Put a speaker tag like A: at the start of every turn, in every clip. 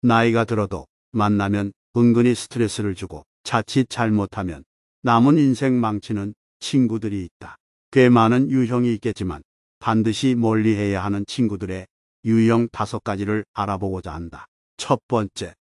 A: 나이가 들어도 만나면 은근히 스트레스를 주고 자칫 잘못하면 남은 인생 망치는 친구들이 있다. 꽤 많은 유형이 있겠지만 반드시 멀리해야 하는 친구들의 유형 다섯 가지를 알아보고자 한다. 첫 번째,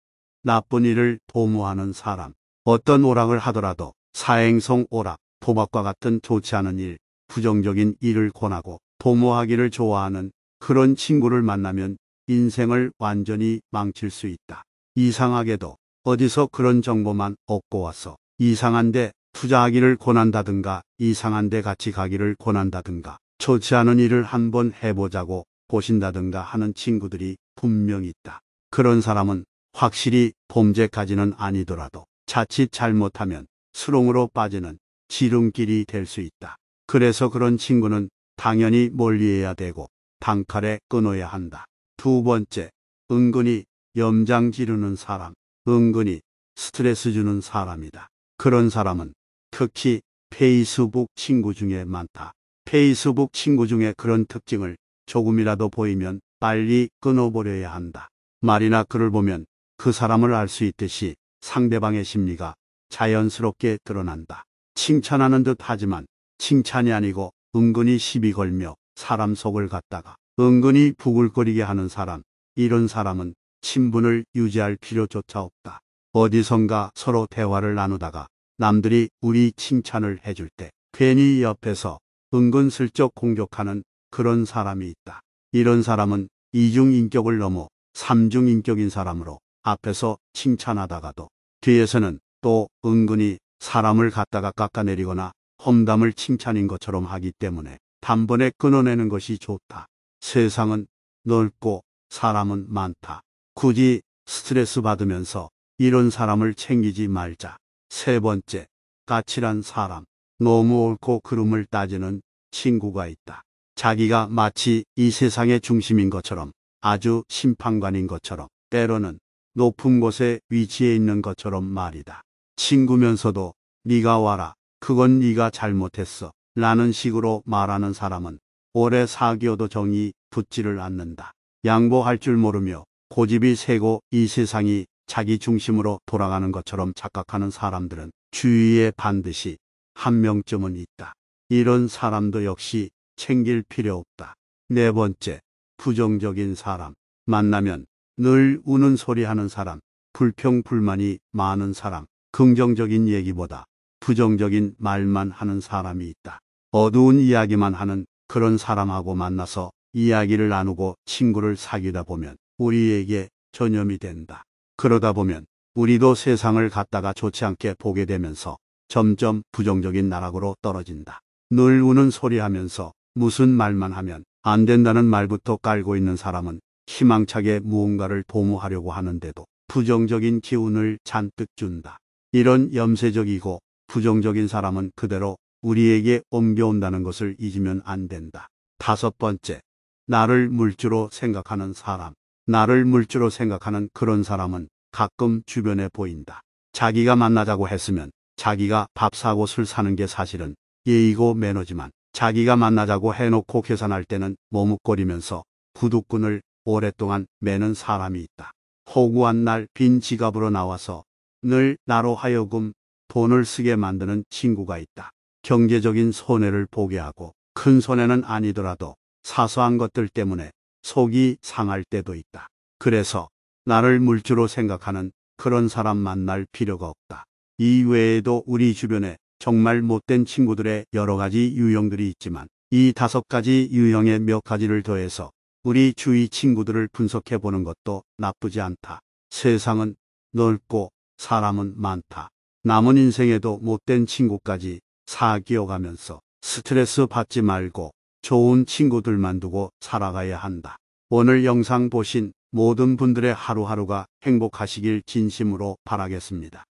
A: 나쁜 일을 도모하는 사람. 어떤 오락을 하더라도 사행성 오락, 도박과 같은 좋지 않은 일, 부정적인 일을 권하고 도모하기를 좋아하는 그런 친구를 만나면 인생을 완전히 망칠 수 있다. 이상하게도 어디서 그런 정보만 얻고 와서 이상한데 투자하기를 권한다든가 이상한데 같이 가기를 권한다든가 좋지 않은 일을 한번 해보자고 보신다든가 하는 친구들이 분명히 있다. 그런 사람은 확실히 범죄까지는 아니더라도 자칫 잘못하면 수렁으로 빠지는 지름길이 될 수 있다. 그래서 그런 친구는 당연히 멀리해야 되고 단칼에 끊어야 한다. 두 번째, 은근히 염장 지르는 사람, 은근히 스트레스 주는 사람이다. 그런 사람은 특히 페이스북 친구 중에 많다. 페이스북 친구 중에 그런 특징을 조금이라도 보이면 빨리 끊어버려야 한다. 말이나 글을 보면 그 사람을 알 수 있듯이 상대방의 심리가 자연스럽게 드러난다. 칭찬하는 듯 하지만 칭찬이 아니고 은근히 시비 걸며 사람 속을 갖다가 은근히 부글거리게 하는 사람, 이런 사람은 친분을 유지할 필요조차 없다. 어디선가 서로 대화를 나누다가 남들이 우리 칭찬을 해줄 때 괜히 옆에서 은근슬쩍 공격하는 그런 사람이 있다. 이런 사람은 이중인격을 넘어 삼중인격인 사람으로 앞에서 칭찬하다가도 뒤에서는 또 은근히 사람을 갖다가 깎아내리거나 험담을 칭찬인 것처럼 하기 때문에 단번에 끊어내는 것이 좋다. 세상은 넓고 사람은 많다. 굳이 스트레스 받으면서 이런 사람을 챙기지 말자. 세 번째, 까칠한 사람. 너무 옳고 그름을 따지는 친구가 있다. 자기가 마치 이 세상의 중심인 것처럼 아주 심판관인 것처럼 때로는 높은 곳에 위치해 있는 것처럼 말이다. 친구면서도 네가 와라. 그건 네가 잘못했어. 라는 식으로 말하는 사람은 오래 사귀어도 정이 붙지를 않는다. 양보할 줄 모르며 고집이 세고 이 세상이 자기 중심으로 돌아가는 것처럼 착각하는 사람들은 주위에 반드시 한 명쯤은 있다. 이런 사람도 역시 챙길 필요 없다. 네 번째, 부정적인 사람. 만나면 늘 우는 소리 하는 사람, 불평불만이 많은 사람, 긍정적인 얘기보다 부정적인 말만 하는 사람이 있다. 어두운 이야기만 하는 그런 사람하고 만나서 이야기를 나누고 친구를 사귀다 보면 우리에게 전염이 된다. 그러다 보면 우리도 세상을 갖다가 좋지 않게 보게 되면서 점점 부정적인 나락으로 떨어진다. 늘 우는 소리 하면서 무슨 말만 하면 안 된다는 말부터 깔고 있는 사람은 희망차게 무언가를 도모하려고 하는데도 부정적인 기운을 잔뜩 준다. 이런 염세적이고 부정적인 사람은 그대로 우리에게 옮겨온다는 것을 잊으면 안 된다. 다섯 번째, 나를 물주로 생각하는 사람. 나를 물주로 생각하는 그런 사람은 가끔 주변에 보인다. 자기가 만나자고 했으면 자기가 밥 사고 술 사는 게 사실은 예의고 매너지만 자기가 만나자고 해놓고 계산할 때는 머뭇거리면서 구두끈을 오랫동안 매는 사람이 있다. 허구한 날 빈 지갑으로 나와서 늘 나로 하여금 돈을 쓰게 만드는 친구가 있다. 경제적인 손해를 보게 하고 큰 손해는 아니더라도 사소한 것들 때문에 속이 상할 때도 있다. 그래서 나를 물주로 생각하는 그런 사람 만날 필요가 없다. 이 외에도 우리 주변에 정말 못된 친구들의 여러 가지 유형들이 있지만 이 다섯 가지 유형의 몇 가지를 더해서 우리 주위 친구들을 분석해 보는 것도 나쁘지 않다. 세상은 넓고 사람은 많다. 남은 인생에도 못된 친구까지 사귀어가면서 스트레스 받지 말고 좋은 친구들만 두고 살아가야 한다. 오늘 영상 보신 모든 분들의 하루하루가 행복하시길 진심으로 바라겠습니다.